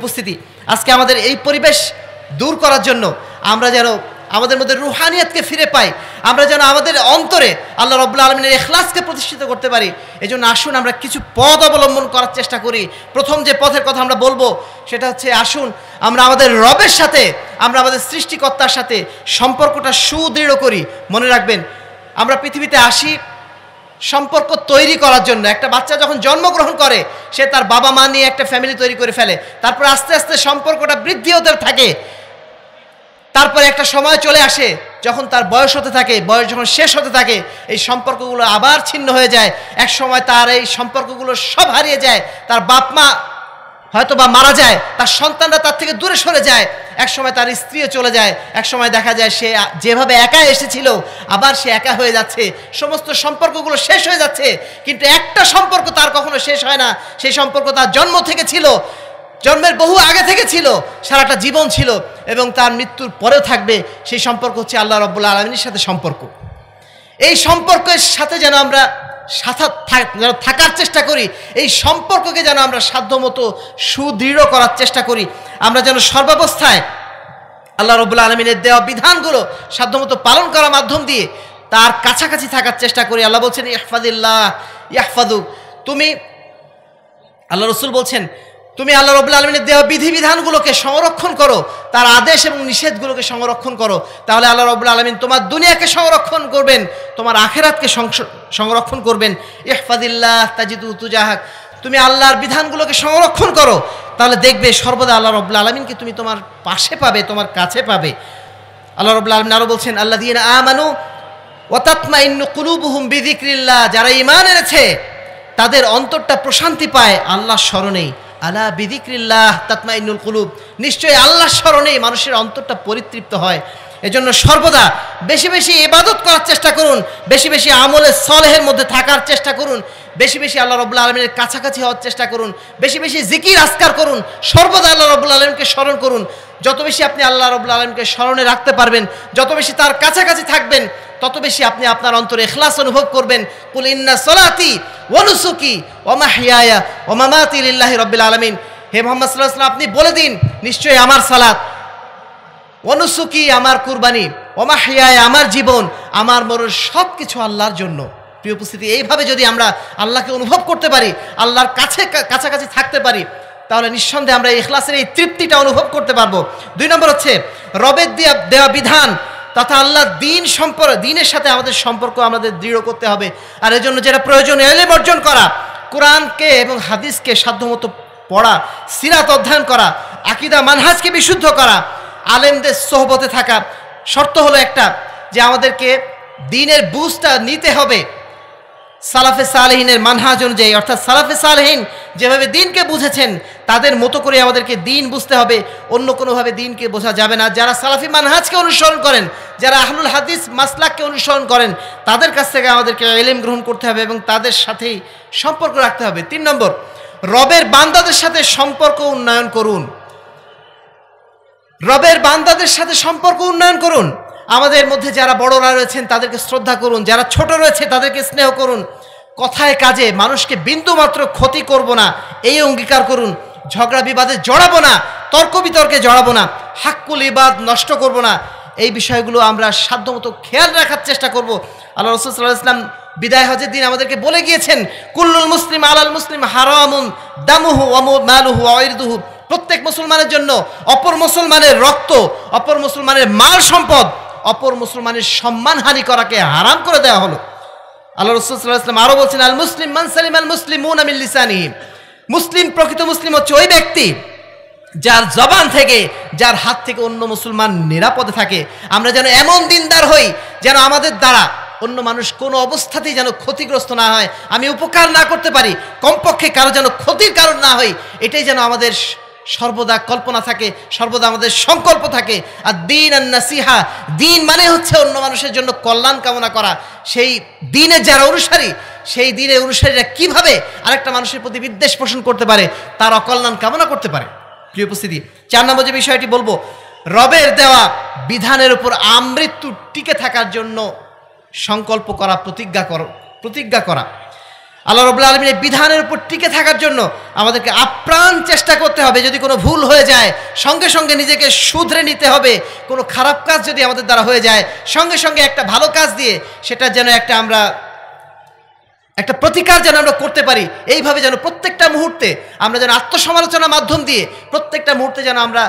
উপস্থিতি আজকে আমাদের এই পরিবেশ দূর করার জন্য আমরা যেন আমাদের মধ্যে রুহানিয়াতকে ফিরে পাই আমরা যেন আমাদের অন্তরে আল্লাহ রব্লা আলমিনের এখলাসকে প্রতিষ্ঠিত করতে পারি এই জন্য আসুন আমরা কিছু পথ অবলম্বন করার চেষ্টা করি প্রথম যে পথের কথা আমরা বলবো সেটা হচ্ছে আসুন আমরা আমাদের রবের সাথে আমরা আমাদের সৃষ্টিকর্তার সাথে সম্পর্কটা সুদৃঢ় করি মনে রাখবেন আমরা পৃথিবীতে আসি সম্পর্ক তৈরি করার জন্য একটা বাচ্চা যখন জন্মগ্রহণ করে সে তার বাবা মা নিয়ে একটা ফ্যামিলি তৈরি করে ফেলে তারপর আস্তে আস্তে সম্পর্কটা বৃদ্ধি হতে থাকে তারপরে একটা সময় চলে আসে যখন তার বয়স হতে থাকে বয়স যখন শেষ হতে থাকে এই সম্পর্কগুলো আবার ছিন্ন হয়ে যায় এক সময় তার এই সম্পর্কগুলো সব হারিয়ে যায় তার বাপ মা হয়তো বা মারা যায় তার সন্তানরা তার থেকে দূরে সরে যায় এক সময় তার স্ত্রীও চলে যায় এক সময় দেখা যায় সে যেভাবে একা এসেছিল আবার সে একা হয়ে যাচ্ছে সমস্ত সম্পর্কগুলো শেষ হয়ে যাচ্ছে কিন্তু একটা সম্পর্ক তার কখনো শেষ হয় না সেই সম্পর্ক তার জন্ম থেকে ছিল জন্মের বহু আগে থেকে ছিল সারাটা জীবন ছিল এবং তার মৃত্যুর পরেও থাকবে সেই সম্পর্ক হচ্ছে আল্লাহ রব্বুল্লা আলমিনের সাথে সম্পর্ক এই সম্পর্কের সাথে যেন আমরা যেন থাকার চেষ্টা করি এই সম্পর্ককে যেন আমরা সাধ্যমতো সুদৃঢ় করার চেষ্টা করি আমরা যেন সর্বাবস্থায় আল্লাহ রবুল্লা আলমিনের দেওয়া বিধানগুলো সাধ্যমতো পালন করার মাধ্যম দিয়ে তার কাছাকাছি থাকার চেষ্টা করি আল্লাহ বলছেন ইয়াহফাদিল্লাহ ইয়াহফাদুক তুমি আল্লাহ রসুল বলছেন তুমি আল্লাহ রবুল আলমিনের দেওয়া বিধিবিধানগুলোকে সংরক্ষণ করো তার আদেশ এবং নিষেধগুলোকে সংরক্ষণ করো তাহলে আল্লাহ রবুল আলমিন তোমার দুনিয়াকে সংরক্ষণ করবেন তোমার আখেরাতকে সংরক্ষণ করবেন ইহফাদিল্লাহ তাজিদ উতুজাহাক তুমি আল্লাহর বিধানগুলোকে সংরক্ষণ করো তাহলে দেখবে সর্বদা আল্লাহ রবুল আলমিনকে তুমি তোমার পাশে পাবে তোমার কাছে পাবে আল্লাহ রবুল আলমিন আরও বলছেন আল্লাহ দিন আমানু ওতাতমা ইন্নু কুলুবহুম বিদিক্রিল্লা যারা ইমান এনেছে তাদের অন্তরটা প্রশান্তি পায় আল্লাহ স্মরণেই আলা বিদিক্রিল্লাহ ইনুল কুলুব নিশ্চয়ই আল্লাহ স্মরণে মানুষের অন্তরটা পরিতৃপ্ত হয় এজন্য সর্বদা বেশি বেশি ইবাদত করার চেষ্টা করুন বেশি বেশি আমলে সলেহের মধ্যে থাকার চেষ্টা করুন বেশি বেশি আল্লাহ রবুল্লা আলমিনের কাছাকাছি হওয়ার চেষ্টা করুন বেশি বেশি জিকির আস্কার করুন সর্বদা আল্লাহ রবুল্লা আলমকে স্মরণ করুন যত বেশি আপনি আল্লাহ রবুল্লা আলমকে স্মরণে রাখতে পারবেন যত বেশি তার কাছাকাছি থাকবেন তত বেশি আপনি আপনার অন্তরে এখলাস অনুভব করবেন কুলিন্না সলাতি ওনুসুকি ওমা মাতি লিল্লাহি রব্বিল আলমিন হে মোহাম্মদ সাল্লাহ আপনি বলে দিন নিশ্চয়ই আমার সালাত অনুসুকি আমার কুরবানি ওমাহিয়ায় আমার জীবন আমার মরণ সব কিছু আল্লাহর জন্য প্রিয় উপস্থিতি এইভাবে যদি আমরা আল্লাহকে অনুভব করতে পারি আল্লাহর কাছে কাছাকাছি থাকতে পারি তাহলে নিঃসন্দেহে আমরা এখলাসের এই তৃপ্তিটা অনুভব করতে পারবো দুই নম্বর হচ্ছে রবের দেওয়া বিধান তথা আল্লাহ দিন সম্পর্ক দিনের সাথে আমাদের সম্পর্ক আমাদের দৃঢ় করতে হবে আর জন্য যেটা প্রয়োজন এলে অর্জন করা কোরআনকে এবং হাদিসকে সাধ্যমতো পড়া সিরাত অধ্যয়ন করা আকিদা মানহাজকে বিশুদ্ধ করা আলেমদের সোহবতে থাকা শর্ত হলো একটা যে আমাদেরকে দিনের বুঝটা নিতে হবে সালাফে সালহীনের মানহাজ অনুযায়ী অর্থাৎ সালাফে সালহীন যেভাবে দিনকে বুঝেছেন তাদের মতো করে আমাদেরকে দিন বুঝতে হবে অন্য কোনোভাবে দিনকে বোঝা যাবে না যারা সালাফি মানহাজকে অনুসরণ করেন যারা আহলুল হাদিস মাসলাককে অনুসরণ করেন তাদের কাছ থেকে আমাদেরকে এলেম গ্রহণ করতে হবে এবং তাদের সাথেই সম্পর্ক রাখতে হবে তিন নম্বর রবের বান্দাদের সাথে সম্পর্ক উন্নয়ন করুন রবের বান্দাদের সাথে সম্পর্ক উন্নয়ন করুন আমাদের মধ্যে যারা বড়রা রয়েছেন তাদেরকে শ্রদ্ধা করুন যারা ছোট রয়েছে তাদেরকে স্নেহ করুন কথায় কাজে মানুষকে বিন্দুমাত্র ক্ষতি করব না এই অঙ্গীকার করুন ঝগড়া বিবাদে জড়াবো না তর্ক বিতর্কে জড়াবো না হাক্কুল ইবাদ নষ্ট করব না এই বিষয়গুলো আমরা সাধ্যমতো খেয়াল রাখার চেষ্টা করব আল্লাহ রসুল সাল্লাহ ইসলাম বিদায় হজের দিন আমাদেরকে বলে গিয়েছেন কুল্লুল মুসলিম আলাল মুসলিম হারামুন দামুহু মালুহু অদুহু প্রত্যেক মুসলমানের জন্য অপর মুসলমানের রক্ত অপর মুসলমানের মাল সম্পদ অপর মুসলমানের সম্মানহানি করাকে হারাম করে দেওয়া হলো আল্লাহ রসুলাম আরও বলছেন আল মুসলিম মানসালিম আল মুসলিম মুনামিল্লিসানি মুসলিম প্রকৃত মুসলিম হচ্ছে ওই ব্যক্তি যার জবান থেকে যার হাত থেকে অন্য মুসলমান নিরাপদে থাকে আমরা যেন এমন দিনদার হই যেন আমাদের দ্বারা অন্য মানুষ কোন অবস্থাতেই যেন ক্ষতিগ্রস্ত না হয় আমি উপকার না করতে পারি কমপক্ষে কারো যেন ক্ষতির কারণ না হই এটাই যেন আমাদের সর্বদা কল্পনা থাকে সর্বদা আমাদের সংকল্প থাকে আর দিন আর নাসিহা দিন মানে হচ্ছে অন্য মানুষের জন্য কল্যাণ কামনা করা সেই দিনে যারা অনুসারী সেই দিনে অনুসারীরা কিভাবে আরেকটা মানুষের প্রতি বিদ্বেষ পোষণ করতে পারে তার অকল্যাণ কামনা করতে পারে প্রিয় উপস্থিতি চার নম্বর যে বিষয়টি বলবো রবের দেওয়া বিধানের উপর আমৃত্যু টিকে থাকার জন্য সংকল্প করা প্রতিজ্ঞা কর প্রতিজ্ঞা করা আল্লাহ রবুল্লা আলমীর বিধানের উপর টিকে থাকার জন্য আমাদেরকে আপ্রাণ চেষ্টা করতে হবে যদি কোনো ভুল হয়ে যায় সঙ্গে সঙ্গে নিজেকে শুধরে নিতে হবে কোনো খারাপ কাজ যদি আমাদের দ্বারা হয়ে যায় সঙ্গে সঙ্গে একটা ভালো কাজ দিয়ে সেটা যেন একটা আমরা একটা প্রতিকার যেন আমরা করতে পারি এইভাবে যেন প্রত্যেকটা মুহূর্তে আমরা যেন আত্মসমালোচনার মাধ্যম দিয়ে প্রত্যেকটা মুহূর্তে যেন আমরা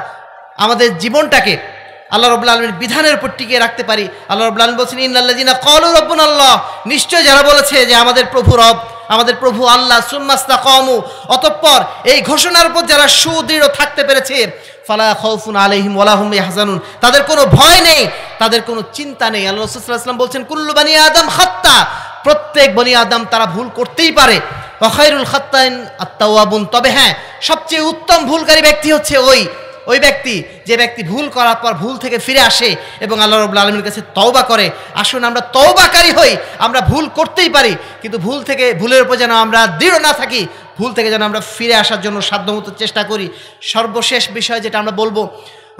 আমাদের জীবনটাকে আল্লাহ রবুল্লা আলমীর বিধানের উপর টিকিয়ে রাখতে পারি আল্লাহ রবুল্লা আলম বলছেন ইন্নাল্লাজিনা কল রব্বুন আল্লাহ নিশ্চয় যারা বলেছে যে আমাদের প্রভু রব আমাদের প্রভু আল্লাহ সুম্মাস্তা কমু অতঃপর এই ঘোষণার উপর যারা সুদৃঢ় থাকতে পেরেছে ফালা খৌফুন আলহিম ওলাহম হাসানুন তাদের কোনো ভয় নেই তাদের কোনো চিন্তা নেই আল্লাহ রসুল্লাহাম বলছেন কুল্লু বানি আদম হত্যা প্রত্যেক বনি আদম তারা ভুল করতেই পারে অখাইরুল খাত্তাইন আত্মাওয়াবুন তবে হ্যাঁ সবচেয়ে উত্তম ভুলকারী ব্যক্তি হচ্ছে ওই ওই ব্যক্তি যে ব্যক্তি ভুল করার পর ভুল থেকে ফিরে আসে এবং আল্লাহ রবুল্লা আলমীর কাছে তওবা করে আসুন আমরা তওবাকারী হই আমরা ভুল করতেই পারি কিন্তু ভুল থেকে ভুলের উপর যেন আমরা দৃঢ় না থাকি ভুল থেকে যেন আমরা ফিরে আসার জন্য সাধ্যমতো চেষ্টা করি সর্বশেষ বিষয় যেটা আমরা বলবো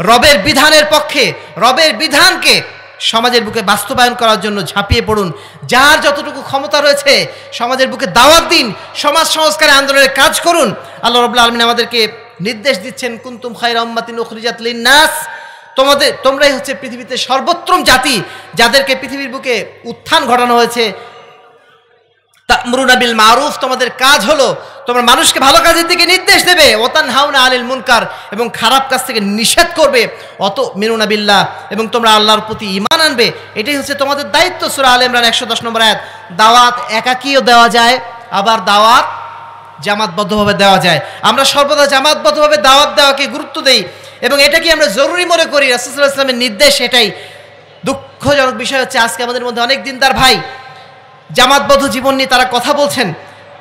রবের বিধানের পক্ষে রবের বিধানকে সমাজের বুকে বাস্তবায়ন করার জন্য ঝাঁপিয়ে পড়ুন যার যতটুকু ক্ষমতা রয়েছে সমাজের বুকে দাওয়াত দিন সমাজ সংস্কারে আন্দোলনের কাজ করুন আল্লাহ রবুল্লা আলমিন আমাদেরকে নির্দেশ দিচ্ছেন কুন্তুম খায়রা উম্মাতিন নখরিজাত লিন্নাস তোমাদের তোমরাই হচ্ছে পৃথিবীতে সর্বোত্তম জাতি যাদেরকে পৃথিবীর বুকে উত্থান ঘটানো হয়েছে তামরুনাবিল মারুফ তোমাদের কাজ হলো তোমরা মানুষকে ভালো কাজের দিকে নির্দেশ দেবে ওতান হাউনা আলিল মুনকার এবং খারাপ কাজ থেকে নিষেধ করবে অত মিনুনাবিল্লা এবং তোমরা আল্লাহর প্রতি ইমান আনবে এটাই হচ্ছে তোমাদের দায়িত্ব সুরা আল ইমরান একশো দশ নম্বর এক দাওয়াত একাকিও দেওয়া যায় আবার দাওয়াত জামাতবদ্ধভাবে দেওয়া যায় আমরা সর্বদা জামাতবদ্ধভাবে দাওয়াত দেওয়াকে গুরুত্ব দেই এবং এটা কি আমরা জরুরি মনে করি রাসুল্লাহ ইসলামের নির্দেশ এটাই দুঃখজনক বিষয় হচ্ছে আজকে আমাদের মধ্যে অনেক দিনদার ভাই জামাতবদ্ধ জীবন নিয়ে তারা কথা বলছেন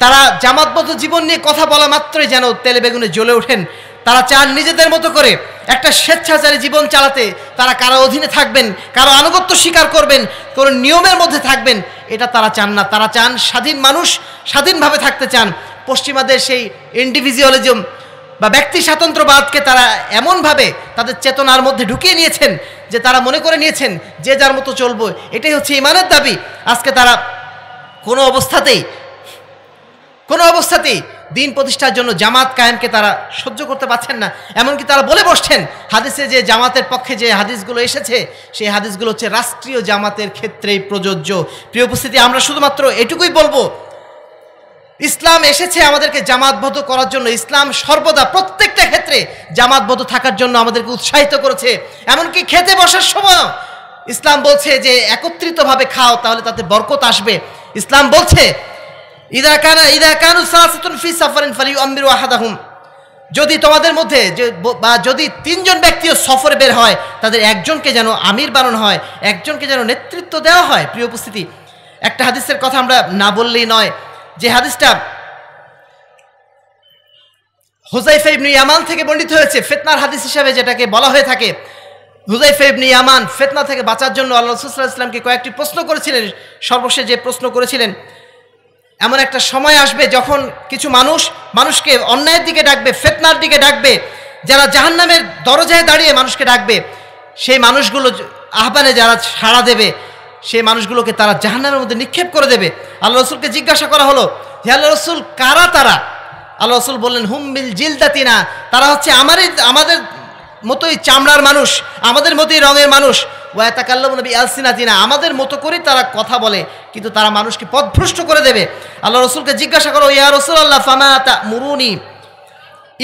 তারা জামাতবদ্ধ জীবন নিয়ে কথা বলা মাত্রই যেন তেলে বেগুনে জ্বলে ওঠেন তারা চান নিজেদের মতো করে একটা স্বেচ্ছাচারী জীবন চালাতে তারা কারো অধীনে থাকবেন কারো আনুগত্য স্বীকার করবেন কোনো নিয়মের মধ্যে থাকবেন এটা তারা চান না তারা চান স্বাধীন মানুষ স্বাধীনভাবে থাকতে চান পশ্চিমাদের সেই ইন্ডিভিজুয়ালিজম বা ব্যক্তি স্বাতন্ত্রবাদকে তারা এমনভাবে তাদের চেতনার মধ্যে ঢুকিয়ে নিয়েছেন যে তারা মনে করে নিয়েছেন যে যার মতো চলবো এটাই হচ্ছে ইমানের দাবি আজকে তারা কোনো অবস্থাতেই কোনো অবস্থাতেই দিন প্রতিষ্ঠার জন্য জামাত কায়েমকে তারা সহ্য করতে পারছেন না এমনকি তারা বলে বসছেন হাদিসে যে জামাতের পক্ষে যে হাদিসগুলো এসেছে সেই হাদিসগুলো হচ্ছে রাষ্ট্রীয় জামাতের ক্ষেত্রেই প্রযোজ্য প্রিয় উপস্থিতি আমরা শুধুমাত্র এটুকুই বলবো ইসলাম এসেছে আমাদেরকে জামাতবদ্ধ করার জন্য ইসলাম সর্বদা প্রত্যেকটা ক্ষেত্রে জামাতবদ্ধ থাকার জন্য আমাদেরকে উৎসাহিত করেছে এমনকি খেতে বসার সময় ইসলাম বলছে যে একত্রিতভাবে খাও তাহলে তাতে বরকত আসবে ইসলাম বলছে ইদা কানা ইদা কানু সালাসাতুন ফি সাফারিন ফালিউ আম্বিরু আহাদাহুম যদি তোমাদের মধ্যে যে বা যদি তিনজন ব্যক্তিও সফরে বের হয় তাদের একজনকে যেন আমির বানানো হয় একজনকে যেন নেতৃত্ব দেওয়া হয় প্রিয় উপস্থিতি একটা হাদিসের কথা আমরা না বললেই নয় যে হাদিসটা হুজাইফা ইবনু ইয়ামান থেকে বর্ণিত হয়েছে ফেতনার হাদিস হিসাবে যেটাকে বলা হয়ে থাকে হুজাইফা ইবনু ইয়ামান ফেতনা থেকে বাঁচার জন্য আল্লাহ রসুল্লাহ ইসলামকে কয়েকটি প্রশ্ন করেছিলেন সর্বশেষ যে প্রশ্ন করেছিলেন এমন একটা সময় আসবে যখন কিছু মানুষ মানুষকে অন্যায়ের দিকে ডাকবে ফেতনার দিকে ডাকবে যারা জাহান্নামের দরজায় দাঁড়িয়ে মানুষকে ডাকবে সেই মানুষগুলো আহ্বানে যারা সাড়া দেবে সেই মানুষগুলোকে তারা জাহান্নামের মধ্যে নিক্ষেপ করে দেবে আল্লাহ রসুলকে জিজ্ঞাসা করা হলো হে আল্লাহ রসুল কারা তারা আল্লাহ রসুল বললেন হুম হুমবিল জিলদাতিনা তারা হচ্ছে আমারই আমাদের মতোই চামড়ার মানুষ আমাদের মতোই রঙের মানুষ ওয়াতাকাল্লাম নবী আলসিনাতিনা আমাদের মতো করেই তারা কথা বলে কিন্তু তারা মানুষকে পথভ্রষ্ট করে দেবে আল্লাহ রসুলকে জিজ্ঞাসা করো ইয়া রসুল আল্লাহ ফামাতা মুরুনি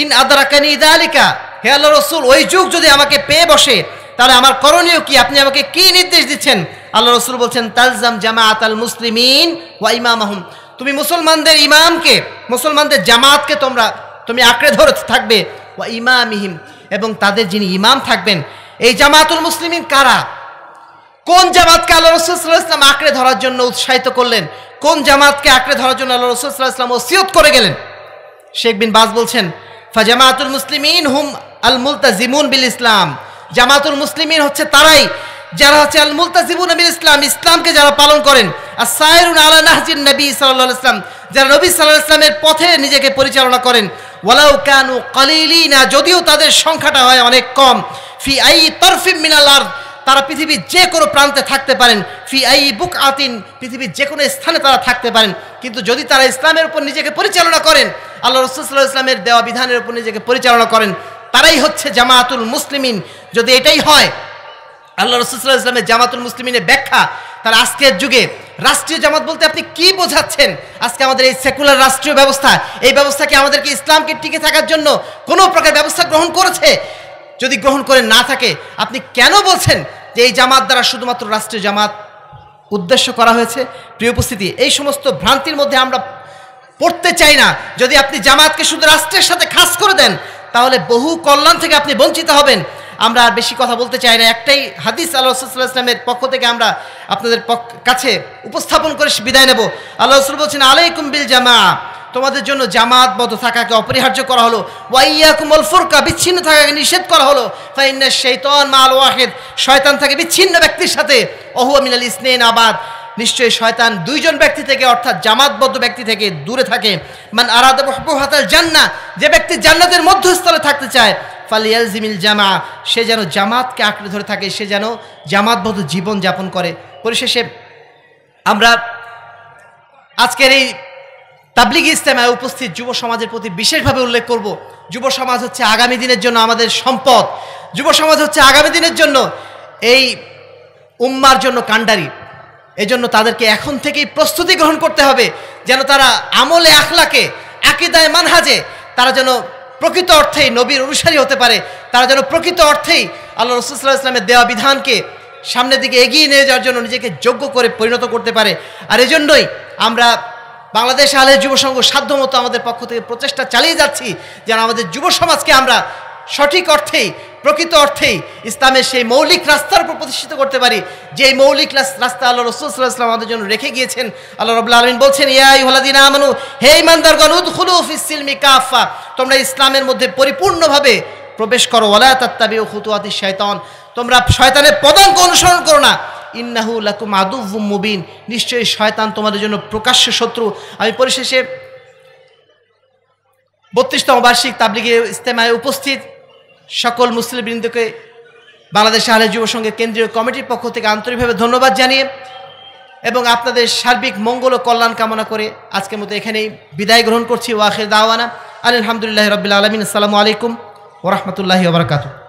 ইন আদারাকানি ইদালিকা হে আল্লাহ রসুল ওই যুগ যদি আমাকে পেয়ে বসে তাহলে আমার করণীয় কি আপনি আমাকে কি নির্দেশ দিচ্ছেন আল্লাহ রসুল বলছেন তালজাম জামাত আল মুসলিমিন ওয়া ইমাম আহম তুমি মুসলমানদের ইমামকে মুসলমানদের জামাতকে তোমরা তুমি আঁকড়ে ধরে থাকবে ওয়া ইহিম এবং তাদের যিনি ইমাম থাকবেন এই জামাতুল মুসলিমিন কারা কোন জামাতকে আল্লাহ রসুল্লাহ ইসলাম আঁকড়ে ধরার জন্য উৎসাহিত করলেন কোন জামাতকে আঁকড়ে ধরার জন্য আল্লাহ রসুল্লাহ ইসলাম ওসিয়ত করে গেলেন শেখ বিন বাস বলছেন ফাজামাতুল মুসলিমিন হুম আল মুলতাজিমুন বিল ইসলাম জামাতুল মুসলিমিন হচ্ছে তারাই যারা হচ্ছে আল মুলতাজিবুন আমির ইসলাম ইসলামকে যারা পালন করেন আর সায়রুন আলা নাহজিন নবী সাল্লাহ ইসলাম যারা নবী সাল্লাহ ইসলামের পথে নিজেকে পরিচালনা করেন ওয়ালাউ কানু কলিলি না যদিও তাদের সংখ্যাটা হয় অনেক কম ফি আই তরফিম মিনাল আর্দ তারা পৃথিবীর যে কোনো প্রান্তে থাকতে পারেন ফি আই বুক আতিন পৃথিবীর যে কোনো স্থানে তারা থাকতে পারেন কিন্তু যদি তারা ইসলামের উপর নিজেকে পরিচালনা করেন আল্লাহ রসুল্লাহ ইসলামের দেওয়া বিধানের উপর নিজেকে পরিচালনা করেন তারাই হচ্ছে জামাতুল মুসলিমিন যদি এটাই হয় আল্লাহ রসুল্লাহ ইসলামের জামাতুল মুসলিমিনের ব্যাখ্যা তার আজকের যুগে রাষ্ট্রীয় জামাত বলতে আপনি কি বোঝাচ্ছেন আজকে আমাদের এই সেকুলার রাষ্ট্রীয় ব্যবস্থা এই ব্যবস্থাকে আমাদেরকে ইসলামকে টিকে থাকার জন্য কোনো প্রকার ব্যবস্থা গ্রহণ করেছে যদি গ্রহণ করে না থাকে আপনি কেন বলছেন যে এই জামাত দ্বারা শুধুমাত্র রাষ্ট্রীয় জামাত উদ্দেশ্য করা হয়েছে প্রিয় উপস্থিতি এই সমস্ত ভ্রান্তির মধ্যে আমরা পড়তে চাই না যদি আপনি জামাতকে শুধু রাষ্ট্রের সাথে খাস করে দেন তাহলে বহু কল্যাণ থেকে আপনি বঞ্চিত হবেন আমরা আর বেশি কথা বলতে চাই না একটাই হাদিস আল্লাহ রসুল্লাহ ইসলামের পক্ষ থেকে আমরা আপনাদের কাছে উপস্থাপন করে বিদায় নেব আল্লাহ রসুল বলছেন আলাইকুম বিল জামা তোমাদের জন্য জামাতবদ্ধ থাকাকে অপরিহার্য করা হলো ওয়াইয়া কুমল ফুরকা বিচ্ছিন্ন থাকাকে নিষেধ করা হলো ফাইন্না শৈতন মাল ওয়াহেদ শয়তান থাকে বিচ্ছিন্ন ব্যক্তির সাথে আমিন আল ইসনেন আবাদ নিশ্চয়ই শয়তান দুইজন ব্যক্তি থেকে অর্থাৎ জামাতবদ্ধ ব্যক্তি থেকে দূরে থাকে মান আরাদ জান্না যে ব্যক্তি জান্নাতের মধ্যস্থলে থাকতে চায় ফালিয়ালজিমিল জামা সে যেন জামাতকে আঁকড়ে ধরে থাকে সে যেন জামাতবদ্ধ জীবন যাপন করে পরিশেষে আমরা আজকের এই তাবলিগ ইস্তেমায় উপস্থিত যুব সমাজের প্রতি বিশেষভাবে উল্লেখ করব যুব সমাজ হচ্ছে আগামী দিনের জন্য আমাদের সম্পদ যুব সমাজ হচ্ছে আগামী দিনের জন্য এই উম্মার জন্য কাণ্ডারি এজন্য তাদেরকে এখন থেকেই প্রস্তুতি গ্রহণ করতে হবে যেন তারা আমলে আখলাকে আকিদায় মানহাজে তারা যেন প্রকৃত অর্থেই নবীর অনুসারী হতে পারে তারা যেন প্রকৃত অর্থেই আল্লাহ রসুল্লাহ ইসলামের দেওয়া বিধানকে সামনের দিকে এগিয়ে নিয়ে যাওয়ার জন্য নিজেকে যোগ্য করে পরিণত করতে পারে আর এজন্যই আমরা বাংলাদেশ আলে যুবসংঘ সাধ্যমতো আমাদের পক্ষ থেকে প্রচেষ্টা চালিয়ে যাচ্ছি যেন আমাদের যুব সমাজকে আমরা সঠিক অর্থেই প্রকৃত অর্থেই ইসলামের সেই মৌলিক রাস্তার উপর প্রতিষ্ঠিত করতে পারি যে মৌলিক রাস্তা আল্লাহ রসুল্লাহ ইসলাম আমাদের জন্য রেখে গিয়েছেন আল্লাহ রবুল্লা আলমিন বলছেন ইয়াই হলাদিন আমানু হে ইমানদারগণ উদ্খুলু ফিসিলমি কাফা তোমরা ইসলামের মধ্যে পরিপূর্ণভাবে প্রবেশ করো ওলা তাত্তাবি ও হুতুয়াতি শয়তান তোমরা শয়তানের পদাঙ্ক অনুসরণ করো না ইন্নাহু লাকুম মুবিন নিশ্চয়ই শয়তান তোমাদের জন্য প্রকাশ্য শত্রু আমি পরিশেষে বত্রিশতম বার্ষিক তাবলিগে ইস্তেমায় উপস্থিত সকল মুসলিমবৃন্দকে বাংলাদেশ আহলে যুব সংঘের কেন্দ্রীয় কমিটির পক্ষ থেকে আন্তরিকভাবে ধন্যবাদ জানিয়ে এবং আপনাদের সার্বিক মঙ্গল ও কল্যাণ কামনা করে আজকের মতো এখানেই বিদায় গ্রহণ করছি ওয়াখের দাওয়ানা আলহামদুলিল্লাহ রবিল্লা আলমিন আসসালামু আলাইকুম ওরহমতুল্লাহি ওবরাকাতু